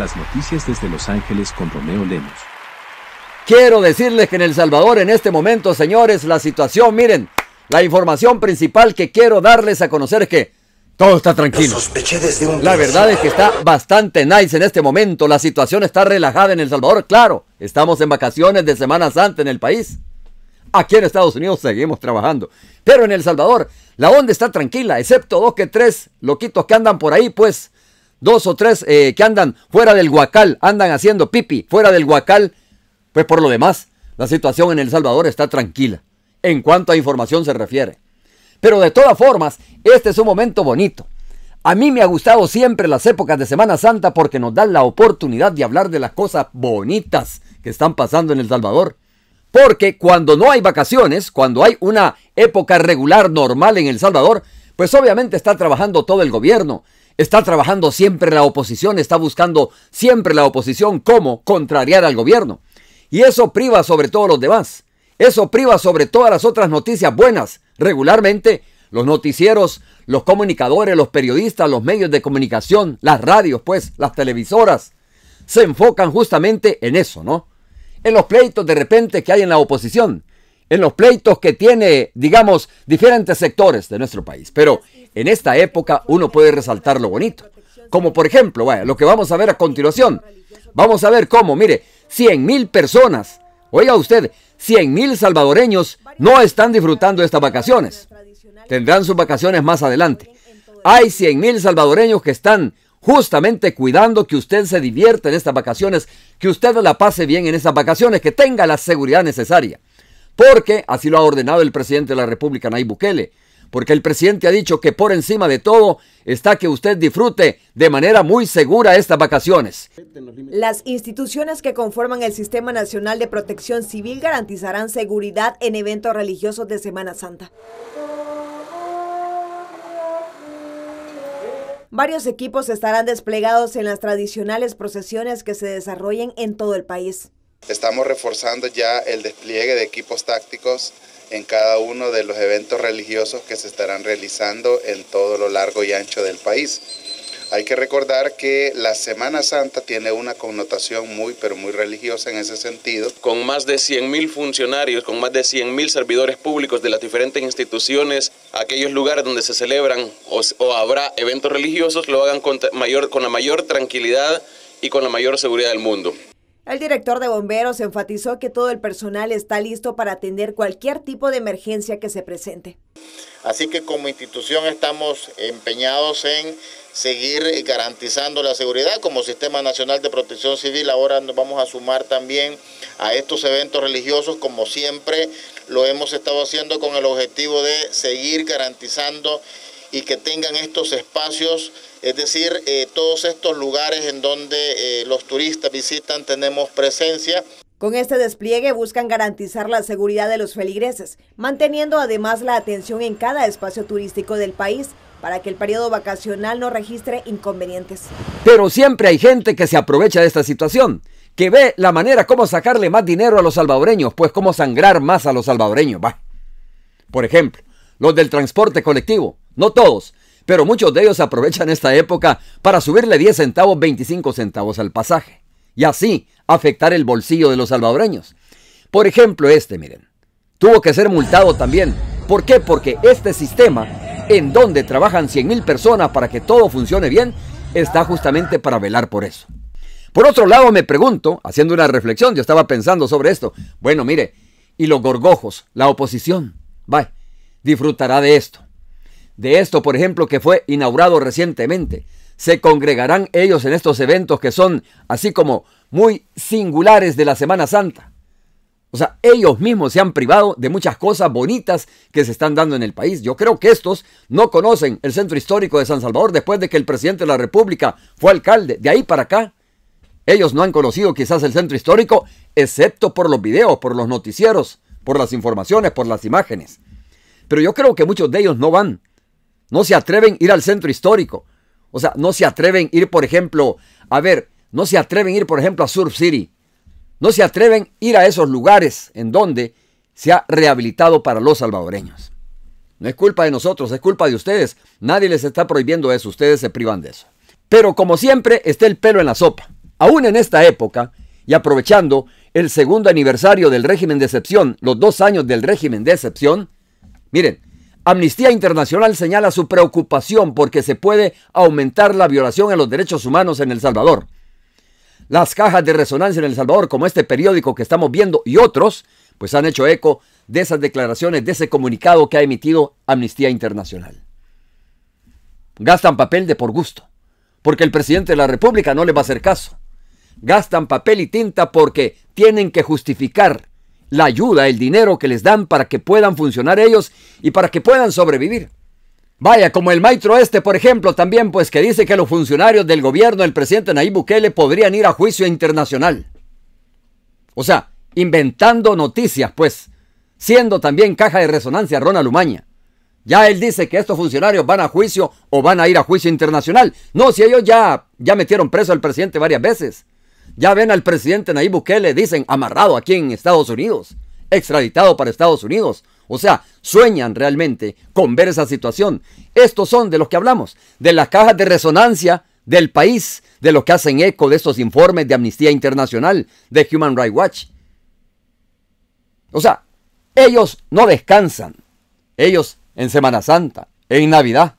Las noticias desde Los Ángeles con Romeo Lemos. Quiero decirles que en El Salvador en este momento, señores, la situación, miren, la información principal que quiero darles a conocer es que todo está tranquilo. la verdad es que está bastante nice en este momento. La situación está relajada en El Salvador, claro. Estamos en vacaciones de Semana Santa en el país. Aquí en Estados Unidos seguimos trabajando. Pero en El Salvador la onda está tranquila, excepto dos que tres loquitos que andan por ahí, pues dos o tres eh, que andan fuera del huacal, andan haciendo pipi fuera del huacal, pues por lo demás, la situación en El Salvador está tranquila, en cuanto a información se refiere. Pero de todas formas, este es un momento bonito. A mí me ha gustado siempre las épocas de Semana Santa porque nos dan la oportunidad de hablar de las cosas bonitas que están pasando en El Salvador. Porque cuando no hay vacaciones, cuando hay una época regular normal en El Salvador, pues obviamente está trabajando todo el gobierno, Está trabajando siempre la oposición, está buscando siempre la oposición cómo contrariar al gobierno. Y eso priva sobre todos los demás. Eso priva sobre todas las otras noticias buenas. Regularmente, los noticieros, los comunicadores, los periodistas, los medios de comunicación, las radios, pues, las televisoras, se enfocan justamente en eso, ¿no? En los pleitos de repente que hay en la oposición, en los pleitos que tiene, digamos, diferentes sectores de nuestro país. Pero en esta época uno puede resaltar lo bonito. Como por ejemplo, vaya, lo que vamos a ver a continuación. Vamos a ver cómo, mire, cien mil personas, oiga usted, cien mil salvadoreños no están disfrutando de estas vacaciones. Tendrán sus vacaciones más adelante. Hay cien mil salvadoreños que están justamente cuidando que usted se divierta en estas vacaciones, que usted la pase bien en estas vacaciones, que tenga la seguridad necesaria porque así lo ha ordenado el presidente de la República, Nayib Bukele. Porque el presidente ha dicho que por encima de todo está que usted disfrute de manera muy segura estas vacaciones. Las instituciones que conforman el Sistema Nacional de Protección Civil garantizarán seguridad en eventos religiosos de Semana Santa. Varios equipos estarán desplegados en las tradicionales procesiones que se desarrollen en todo el país. Estamos reforzando ya el despliegue de equipos tácticos en cada uno de los eventos religiosos que se estarán realizando en todo lo largo y ancho del país. Hay que recordar que la Semana Santa tiene una connotación muy, pero muy religiosa en ese sentido. Con más de 100.000 funcionarios, con más de 100.000 servidores públicos de las diferentes instituciones, aquellos lugares donde se celebran o, habrá eventos religiosos lo hagan con la mayor tranquilidad y con la mayor seguridad del mundo. El director de bomberos enfatizó que todo el personal está listo para atender cualquier tipo de emergencia que se presente. Así que como institución estamos empeñados en seguir garantizando la seguridad como Sistema Nacional de Protección Civil. Ahora nos vamos a sumar también a estos eventos religiosos, como siempre lo hemos estado haciendo con el objetivo de seguir garantizando y que tengan estos espacios, es decir, eh, todos estos lugares en donde eh, los turistas visitan, tenemos presencia. Con este despliegue buscan garantizar la seguridad de los feligreses, manteniendo además la atención en cada espacio turístico del país para que el periodo vacacional no registre inconvenientes. Pero siempre hay gente que se aprovecha de esta situación, que ve la manera como sacarle más dinero a los salvadoreños, pues cómo sangrar más a los salvadoreños. Por ejemplo, los del transporte colectivo no todos, pero muchos de ellos aprovechan esta época para subirle 10 centavos, 25 centavos al pasaje. Y así afectar el bolsillo de los salvadoreños. Por ejemplo, este, miren. Tuvo que ser multado también. ¿Por qué? Porque este sistema, en donde trabajan mil personas para que todo funcione bien, está justamente para velar por eso. Por otro lado, me pregunto, haciendo una reflexión, yo estaba pensando sobre esto. Bueno, mire, y los gorgojos, la oposición, va, disfrutará de esto de esto, por ejemplo, que fue inaugurado recientemente. Se congregarán ellos en estos eventos que son así como muy singulares de la Semana Santa. O sea, ellos mismos se han privado de muchas cosas bonitas que se están dando en el país. Yo creo que estos no conocen el centro histórico de San Salvador después de que el presidente de la República fue alcalde. De ahí para acá, ellos no han conocido quizás el centro histórico, excepto por los videos, por los noticieros, por las informaciones, por las imágenes. Pero yo creo que muchos de ellos no van no se atreven a ir al centro histórico. O sea, no se atreven a ir, por ejemplo, a ver, no se atreven a ir, por ejemplo, a Surf City. No se atreven a ir a esos lugares en donde se ha rehabilitado para los salvadoreños. No es culpa de nosotros, es culpa de ustedes. Nadie les está prohibiendo eso, ustedes se privan de eso. Pero como siempre, está el pelo en la sopa. Aún en esta época, y aprovechando el segundo aniversario del régimen de excepción, los dos años del régimen de excepción, miren, Amnistía Internacional señala su preocupación porque se puede aumentar la violación a los derechos humanos en El Salvador. Las cajas de resonancia en El Salvador, como este periódico que estamos viendo y otros, pues han hecho eco de esas declaraciones, de ese comunicado que ha emitido Amnistía Internacional. Gastan papel de por gusto, porque el presidente de la República no le va a hacer caso. Gastan papel y tinta porque tienen que justificar la ayuda, el dinero que les dan para que puedan funcionar ellos y para que puedan sobrevivir. Vaya, como el maestro este, por ejemplo, también, pues que dice que los funcionarios del gobierno del presidente Nayib Bukele podrían ir a juicio internacional. O sea, inventando noticias, pues, siendo también caja de resonancia Ronald Umaña. Ya él dice que estos funcionarios van a juicio o van a ir a juicio internacional. No, si ellos ya, ya metieron preso al presidente varias veces. Ya ven al presidente Nayib Bukele, dicen, amarrado aquí en Estados Unidos, extraditado para Estados Unidos. O sea, sueñan realmente con ver esa situación. Estos son de los que hablamos, de las cajas de resonancia del país, de los que hacen eco de estos informes de Amnistía Internacional, de Human Rights Watch. O sea, ellos no descansan. Ellos en Semana Santa, en Navidad.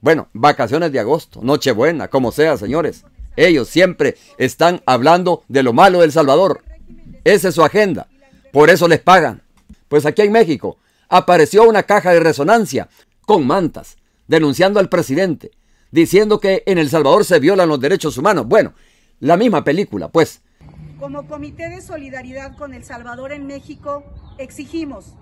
Bueno, vacaciones de agosto, Nochebuena, como sea, señores. Ellos siempre están hablando de lo malo del Salvador. Esa es su agenda. Por eso les pagan. Pues aquí en México apareció una caja de resonancia con mantas, denunciando al presidente, diciendo que en El Salvador se violan los derechos humanos. Bueno, la misma película, pues. Como Comité de Solidaridad con El Salvador en México, exigimos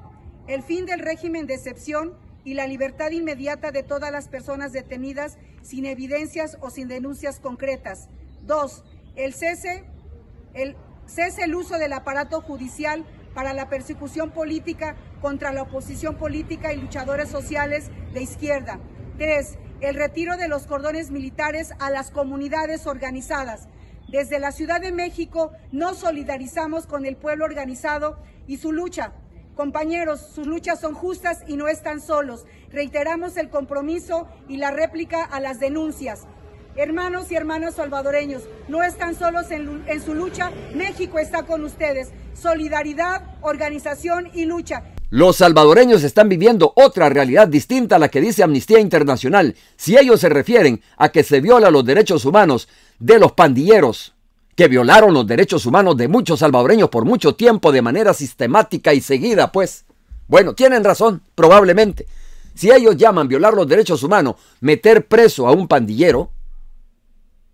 el fin del régimen de excepción y la libertad inmediata de todas las personas detenidas sin evidencias o sin denuncias concretas. Dos, el cese, el cese el uso del aparato judicial para la persecución política contra la oposición política y luchadores sociales de izquierda. Tres, el retiro de los cordones militares a las comunidades organizadas. Desde la Ciudad de México nos solidarizamos con el pueblo organizado y su lucha Compañeros, sus luchas son justas y no están solos. Reiteramos el compromiso y la réplica a las denuncias. Hermanos y hermanas salvadoreños, no están solos en, su lucha, México está con ustedes. Solidaridad, organización y lucha. Los salvadoreños están viviendo otra realidad distinta a la que dice Amnistía Internacional, si ellos se refieren a que se violan los derechos humanos de los pandilleros que violaron los derechos humanos de muchos salvadoreños por mucho tiempo de manera sistemática y seguida, pues. Bueno, tienen razón, probablemente. Si ellos llaman violar los derechos humanos meter preso a un pandillero,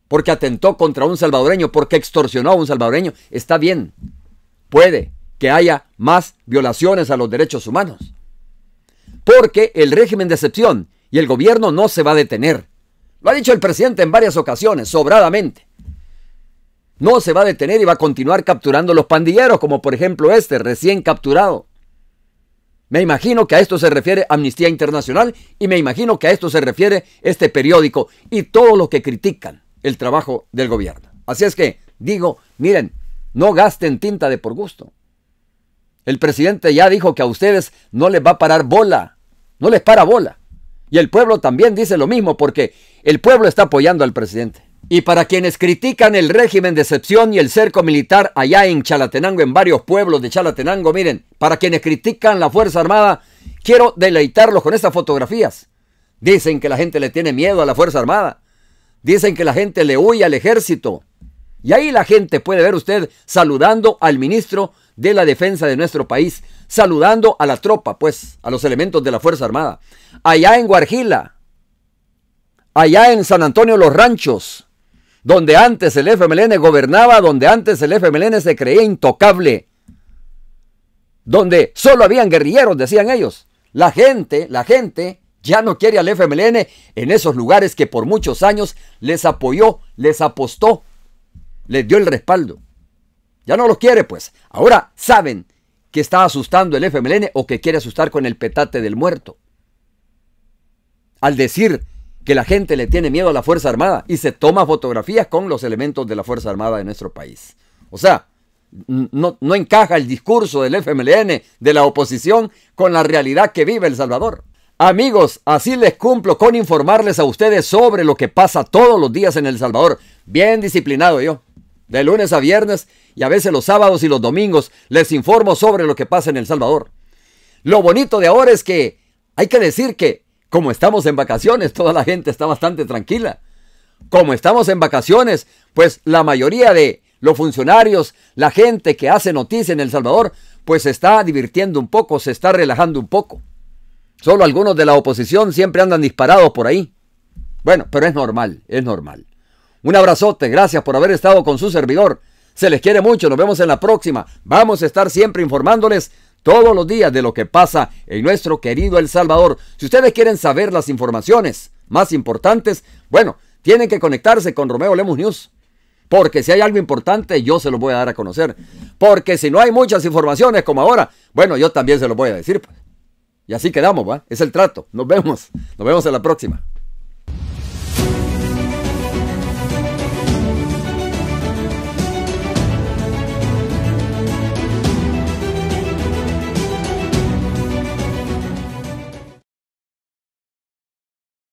porque atentó contra un salvadoreño, porque extorsionó a un salvadoreño, está bien. Puede que haya más violaciones a los derechos humanos. Porque el régimen de excepción y el gobierno no se va a detener. Lo ha dicho el presidente en varias ocasiones, sobradamente. No se va a detener y va a continuar capturando los pandilleros, como por ejemplo este recién capturado. Me imagino que a esto se refiere Amnistía Internacional y me imagino que a esto se refiere este periódico y todos los que critican el trabajo del gobierno. Así es que digo, miren, no gasten tinta de por gusto. El presidente ya dijo que a ustedes no les va a parar bola, no les para bola. Y el pueblo también dice lo mismo porque el pueblo está apoyando al presidente. Y para quienes critican el régimen de excepción y el cerco militar allá en Chalatenango, en varios pueblos de Chalatenango, miren, para quienes critican la Fuerza Armada, quiero deleitarlos con estas fotografías. Dicen que la gente le tiene miedo a la Fuerza Armada. Dicen que la gente le huye al ejército. Y ahí la gente puede ver usted saludando al ministro de la defensa de nuestro país, saludando a la tropa, pues, a los elementos de la Fuerza Armada. Allá en Guarjila, allá en San Antonio Los Ranchos, donde antes el FMLN gobernaba, donde antes el FMLN se creía intocable, donde solo habían guerrilleros, decían ellos. La gente, la gente ya no quiere al FMLN en esos lugares que por muchos años les apoyó, les apostó, les dio el respaldo. Ya no los quiere, pues. Ahora saben que está asustando el FMLN o que quiere asustar con el petate del muerto. Al decir que la gente le tiene miedo a la Fuerza Armada y se toma fotografías con los elementos de la Fuerza Armada de nuestro país. O sea, no, encaja el discurso del FMLN, de la oposición, con la realidad que vive El Salvador. Amigos, así les cumplo con informarles a ustedes sobre lo que pasa todos los días en El Salvador. Bien disciplinado yo. De lunes a viernes y a veces los sábados y los domingos les informo sobre lo que pasa en El Salvador. Lo bonito de ahora es que hay que decir que como estamos en vacaciones, toda la gente está bastante tranquila. Como estamos en vacaciones, pues la mayoría de los funcionarios, la gente que hace noticia en El Salvador, pues se está divirtiendo un poco, se está relajando un poco. Solo algunos de la oposición siempre andan disparados por ahí. Bueno, pero es normal, es normal. Un abrazote, gracias por haber estado con su servidor. Se les quiere mucho, nos vemos en la próxima. Vamos a estar siempre informándoles todos los días de lo que pasa en nuestro querido El Salvador. Si ustedes quieren saber las informaciones más importantes, bueno, tienen que conectarse con Romeo Lemus News. Porque si hay algo importante, yo se lo voy a dar a conocer. Porque si no hay muchas informaciones como ahora, bueno, yo también se lo voy a decir. Y así quedamos, ¿va? Es el trato. Nos vemos. Nos vemos en la próxima.